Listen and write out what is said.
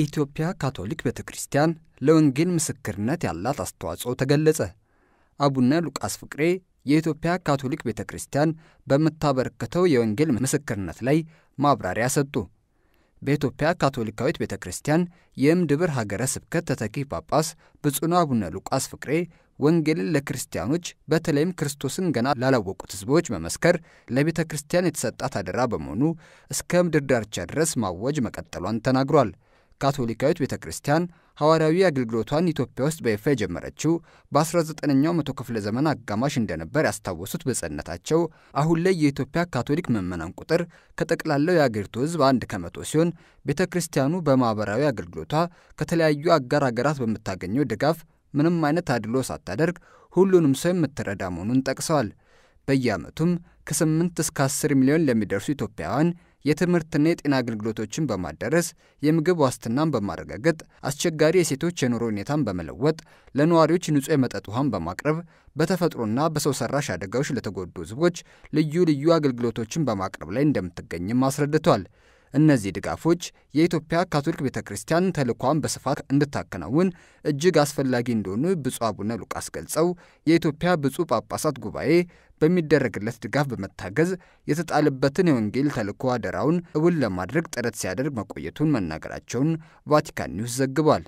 የኢትዮጵያ ካቶሊክ ቤተ ክርስቲያን ለወንጌል ምስክርነት ያላት አስተዋጽኦ ተገለጸ። አቡነ ሉቃስ ፍቅሬ የኢትዮጵያ ካቶሊክ ቤተ ክርስቲያን በምታበረክተው የወንጌል ምስክርነት ላይ ማብራሪያ ሰጡ። በኢትዮጵያ ካቶሊካዊት ቤተ ክርስቲያን የእምድብር ሀገረ ስብከት ተተኪ ጳጳስ ብፁዕ አቡነ ሉቃስ ፍቅሬ ወንጌልን ለክርስቲያኖች በተለይም ክርስቶስን ገና ላላወቁት ሕዝቦች መመስከር ለቤተ ክርስቲያን የተሰጣት አደራ በመሆኑ እስከ ምድር ዳርቻ ድረስ ማወጅ መቀጠሏን ተናግሯል። ካቶሊካዊት ቤተ ክርስቲያን ሐዋርያዊ አገልግሎቷን ኢትዮጵያ ውስጥ በይፋ የጀመረችው በ19ኛው መቶ ክፍለ ዘመን አጋማሽ እንደነበር ያስታወሱት ብጽዕነታቸው አሁን ላይ የኢትዮጵያ ካቶሊክ ምዕመናን ቁጥር ከጠቅላላው የአገሪቱ ሕዝብ አንድ ከመቶ ሲሆን ቤተ ክርስቲያኑ በማኅበራዊ አገልግሎቷ ከተለያዩ አጋር አገራት በምታገኘው ድጋፍ ምንም አይነት አድሎ ሳታደርግ ሁሉንም ሰው የምትረዳ መሆኑን ጠቅሰዋል። በየዓመቱም ከ8 እስከ 10 ሚሊዮን ለሚደርሱ ኢትዮጵያውያን የትምህርትና የጤና አገልግሎቶችን በማዳረስ የምግብ ዋስትናን በማረጋገጥ አስቸጋሪ የሴቶች የኑሮ ሁኔታን በመለወጥ ለነዋሪዎች ንጹሕ የመጠጥ ውሃን በማቅረብ በተፈጥሮና በሰው ሰራሽ አደጋዎች ለተጎዱ ህዝቦች ልዩ ልዩ አገልግሎቶችን በማቅረብ ላይ እንደምትገኝም አስረድቷል። እነዚህ ድጋፎች የኢትዮጵያ ካቶሊክ ቤተ ክርስቲያን ተልኳን በስፋት እንድታከናውን እጅግ አስፈላጊ እንደሆኑ ብፁዕ አቡነ ሉቃስ ገልጸው የኢትዮጵያ ብፁዕ ጳጳሳት ጉባኤ በሚደረግለት ድጋፍ በመታገዝ የተጣለበትን የወንጌል ተልእኮ አደራውን እውን ለማድረግ ጥረት ሲያደርግ መቆየቱን መናገራቸውን ቫቲካን ኒውስ ዘግቧል።